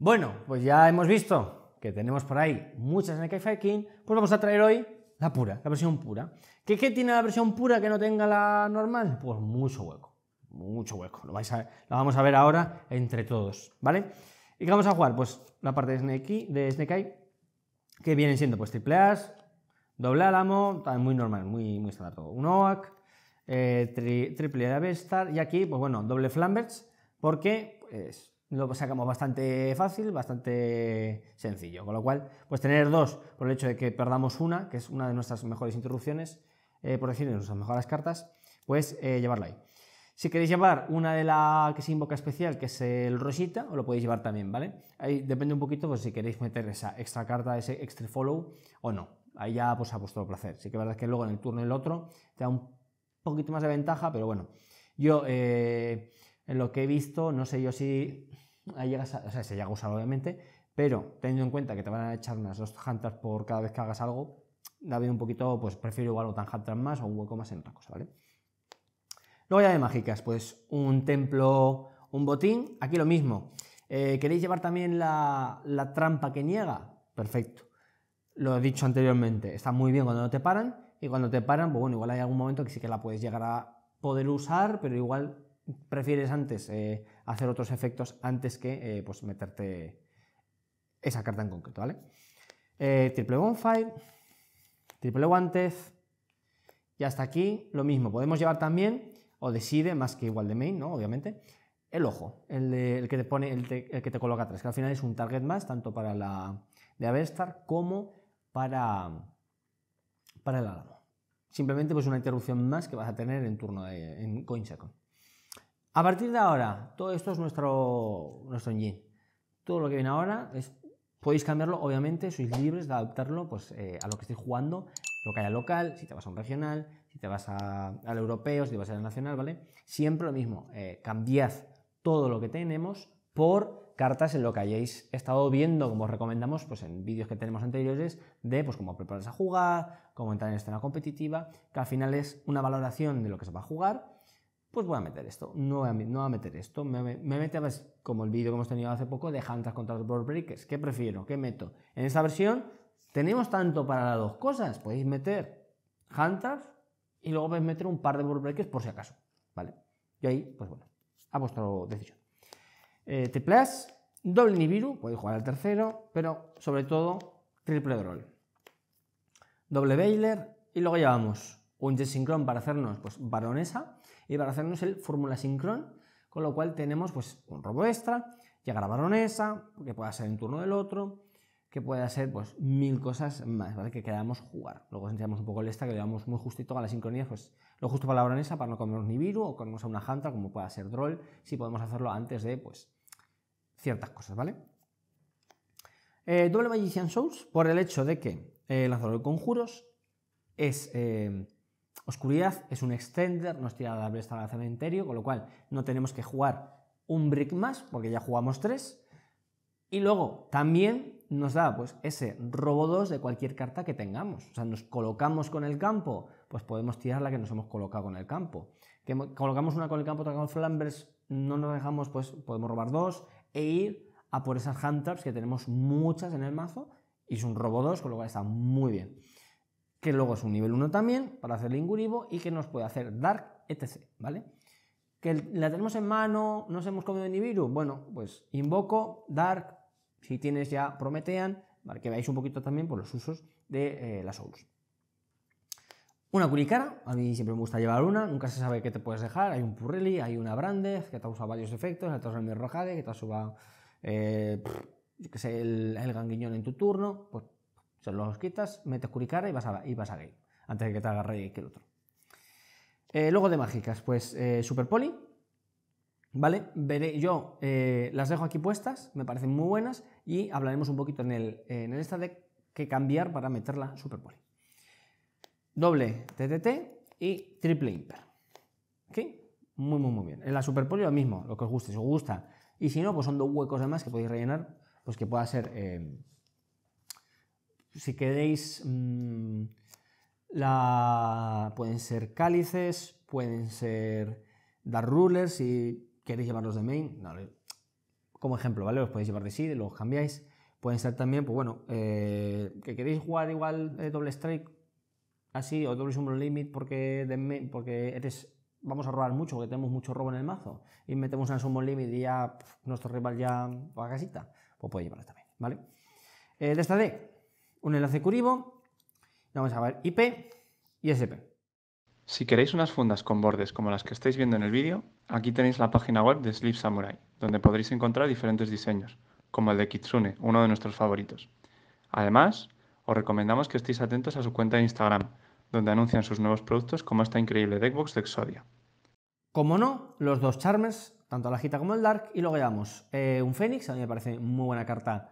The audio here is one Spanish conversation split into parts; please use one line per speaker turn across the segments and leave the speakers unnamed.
Bueno, pues ya hemos visto que tenemos por ahí muchas Snake Eye pues vamos a traer hoy la pura, la versión pura. ¿Qué, tiene la versión pura que no tenga la normal? Pues mucho hueco, mucho hueco. Lo, vais vamos a ver ahora entre todos, ¿vale? ¿Y qué vamos a jugar? Pues la parte de Snake, de que vienen siendo pues triple A's, doble álamo, muy normal, muy, muy Un Oak, eh, triple Avestar, y aquí, pues bueno, doble ¿por porque pues, lo sacamos bastante fácil, bastante sencillo. Con lo cual, pues tener dos por el hecho de que perdamos una, que es una de nuestras mejores interrupciones, eh, por decir, de nuestras mejores cartas, pues eh, llevarla ahí. Si queréis llevar una de la que se invoca especial, que es el Rosita, os lo podéis llevar también, ¿vale? Ahí depende un poquito pues, si queréis meter esa extra carta, ese extra follow o no. Ahí ya pues a vuestro placer. Sí que la verdad que luego en el turno el otro te da un poquito más de ventaja, pero bueno. Yo, eh, en lo que he visto, no sé yo si llegas o sea, se llega a usar obviamente, pero teniendo en cuenta que te van a echar unas dos hunters por cada vez que hagas algo, da bien un poquito, pues prefiero igual tan hunter más o un hueco más en otra cosa, ¿vale? Luego ya de mágicas, pues un templo, un botín, aquí lo mismo. Eh, ¿Queréis llevar también la, trampa que niega? Perfecto. Lo he dicho anteriormente, está muy bien cuando no te paran, y cuando te paran, pues bueno, igual hay algún momento que sí que la puedes llegar a poder usar, pero igual prefieres antes eh, hacer otros efectos antes que eh, pues, meterte esa carta en concreto, ¿vale? Eh, triple bonfire, triple guantes, y hasta aquí lo mismo. Podemos llevar también, o decide, más que igual de main, ¿no? Obviamente, el ojo, el, que te pone, el, que te coloca atrás, que al final es un target más, tanto para la de Avestar como para, para el álamo. Simplemente pues una interrupción más que vas a tener en turno de, en coin a partir de ahora, todo esto es nuestro, nuestro engine. Todo lo que viene ahora es, podéis cambiarlo, obviamente, sois libres de adaptarlo pues, eh, a lo que estéis jugando, lo que haya local, si te vas a un regional, si te vas a, al europeo, si te vas al nacional, ¿vale? Siempre lo mismo, eh, cambiad todo lo que tenemos por cartas en lo que hayáis estado viendo, como os recomendamos pues, en vídeos que tenemos anteriores, de pues, cómo prepararse a jugar, cómo entrar en escena competitiva, que al final es una valoración de lo que se va a jugar pues voy a meter esto, no voy a, meter esto, me, mete como el vídeo que hemos tenido hace poco de Hunters contra los Board Breakers, ¿qué prefiero? ¿Qué meto? En esta versión tenemos tanto para las dos cosas, podéis meter Hunters y luego podéis meter un par de Board Breakers por si acaso, ¿vale? Y ahí, pues bueno, a vuestra decisión. Eh, doble Nibiru, podéis jugar al tercero, pero sobre todo triple Droll. Doble Bailer y luego llevamos un jet para hacernos pues, baronesa y para hacernos el fórmula Synchron con lo cual tenemos pues, un robo extra, llegar a baronesa, que pueda ser en turno del otro, que pueda ser pues mil cosas más, Que queramos jugar. Luego sentíamos un poco el esta, que llevamos muy justito a la sincronía, pues lo justo para la baronesa, para no comernos ni viru o comernos a una Hantra como pueda ser droll, si podemos hacerlo antes de, pues, ciertas cosas, ¿vale? Eh, doble Magician Souls, por el hecho de que el eh, lanzador de conjuros es eh, Oscuridad es un extender, nos tira la besta al cementerio, con lo cual no tenemos que jugar un brick más, porque ya jugamos tres. Y luego también nos da pues, ese robo 2 de cualquier carta que tengamos. O sea, nos colocamos con el campo, pues podemos tirar la que nos hemos colocado con el campo. colocamos una con el campo, tocamos flambers, no nos dejamos, pues podemos robar dos e ir a por esas hand traps que tenemos muchas en el mazo. Y es un robo 2, con lo cual está muy bien que luego es un nivel 1 también, para hacer Linguribo, y que nos puede hacer Dark, etc. ¿Vale? Que la tenemos en mano, nos hemos comido en Bueno, pues invoco, Dark, si tienes ya Prometean, para que veáis un poquito también por los usos de eh, las Souls. Una curicara, a mí siempre me gusta llevar una, nunca se sabe qué te puedes dejar. Hay un Purrelli, hay una Brandez, que te usado varios efectos, que te de Mirrojade, que te ha eh, que el, el en tu turno. Pues se los quitas, metes curicara y vas a, y antes de que te agarre que el otro. Eh, luego de mágicas, pues eh, Super Poli, ¿vale? Veré, yo eh, las dejo aquí puestas, me parecen muy buenas y hablaremos un poquito en el, en esta de qué cambiar para meterla Super Poli. Doble TTT y triple Imper. ¿Ok? Muy, muy, muy bien. En la Super Poli lo mismo, lo que os guste, si os gusta. Y si no, pues son dos huecos además que podéis rellenar, pues que pueda ser si queréis, mm, la... pueden ser cálices, pueden ser dar rulers, si queréis llevarlos de main, como ejemplo, ¿vale? Los podéis llevar de sí, los cambiáis. Pueden ser también, pues bueno, eh, que queréis jugar igual eh, doble strike así o doble summon limit porque, porque eres vamos a robar mucho, porque tenemos mucho robo en el mazo, y metemos en Summon Limit y ya nuestro rival ya va a casita, pues podéis llevarlo también, ¿vale? Eh, de esta deck, un enlace Curibo, vamos a ver IP y SP. Si queréis unas fundas con bordes como las que estáis viendo en el vídeo, aquí tenéis la página web de Sleep Samurai, donde podréis encontrar diferentes diseños, como el de Kitsune, uno de nuestros favoritos. Además, os recomendamos que estéis atentos a su cuenta de Instagram, donde anuncian sus nuevos productos como esta increíble deckbox de Exodia. Como no, los dos charmes, tanto la Gita como el Dark, y luego llevamos eh, un Fénix, a mí me parece muy buena carta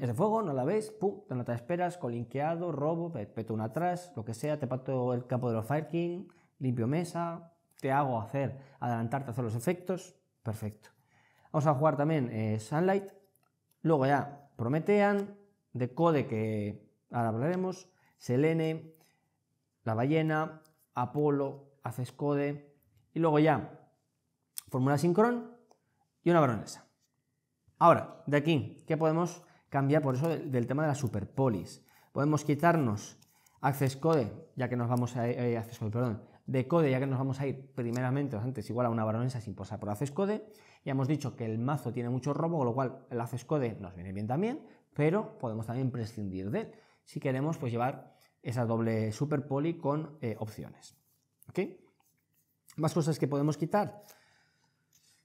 ese fuego, no la ves, pum, no te esperas, colinqueado, robo, peto una atrás, lo que sea, te pato el capo de los Fire King, limpio mesa, te hago hacer, a hacer los efectos, perfecto. Vamos a jugar también eh, Sunlight, luego ya Prometean, de Code que ahora hablaremos, Selene, La Ballena, Apolo, haces Code, y luego ya Fórmula Sincron y una baronesa. Ahora, de aquí, ¿qué podemos cambia por eso del, tema de la superpolis. Podemos quitarnos access code, ya que nos vamos a ir eh, perdón, de code, ya que nos vamos a ir primeramente antes igual a una baronesa sin pasar por access code. Ya hemos dicho que el mazo tiene mucho robo, con lo cual el access code nos viene bien también, pero podemos también prescindir de él si queremos pues llevar esa doble superpoli con eh, opciones. Más cosas que podemos quitar.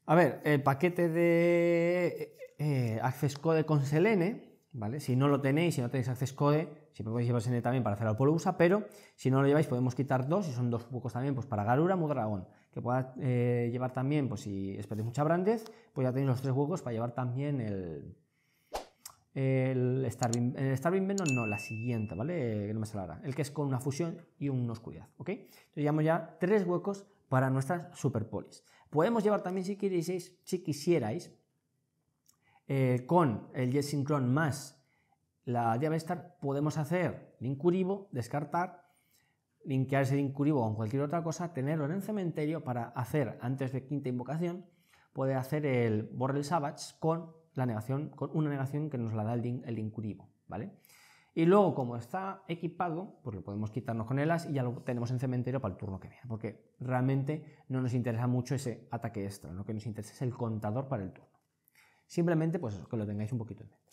A ver, el paquete de eh, Access Code con Selene, ¿vale? Si no lo tenéis, si no tenéis Access Code, siempre podéis llevar Selene también para hacer al Polusa, pero si no lo lleváis podemos quitar dos, y son dos huecos también, pues para Garura, Mudragón, que pueda eh, llevar también, pues si esperéis mucha grandez, pues ya tenéis los tres huecos para llevar también el... El Starving Venom no, la siguiente, ¿vale? Eh, que no me saldrá, El que es con una fusión y un oscuridad, ¿ok? Entonces llevamos ya tres huecos para nuestras superpolis. Podemos llevar también, si queréis, si quisierais, eh, con el Jet más la Diabestar podemos hacer linkurivo, descartar, linkear ese linkurivo con cualquier otra cosa, tenerlo en el cementerio para hacer, antes de quinta invocación, puede hacer el Borrel Savage con la negación, con una negación que nos la da el, link, ¿vale? Y luego, como está equipado, pues lo podemos quitarnos con el y ya lo tenemos en cementerio para el turno que viene, porque realmente no nos interesa mucho ese ataque extra, lo que nos interesa es el contador para el turno. Simplemente, pues que lo tengáis un poquito en mente.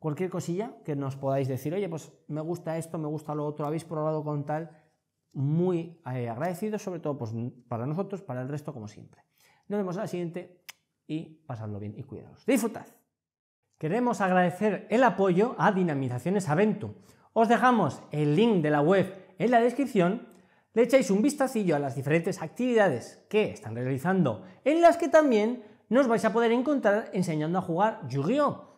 Cualquier cosilla que nos podáis decir, oye, pues me gusta esto, me gusta lo otro, habéis probado con tal, muy eh, agradecido, sobre todo pues, para nosotros, para el resto, como siempre. Nos vemos en la siguiente y pasadlo bien y cuidaos. ¡Disfrutad! Queremos agradecer el apoyo a Dinamizaciones Aventu. Os dejamos el link de la web en la descripción. Le echáis un vistacillo a las diferentes actividades que están realizando, en las que también nos vais a poder encontrar enseñando a jugar Yu-Gi-Oh!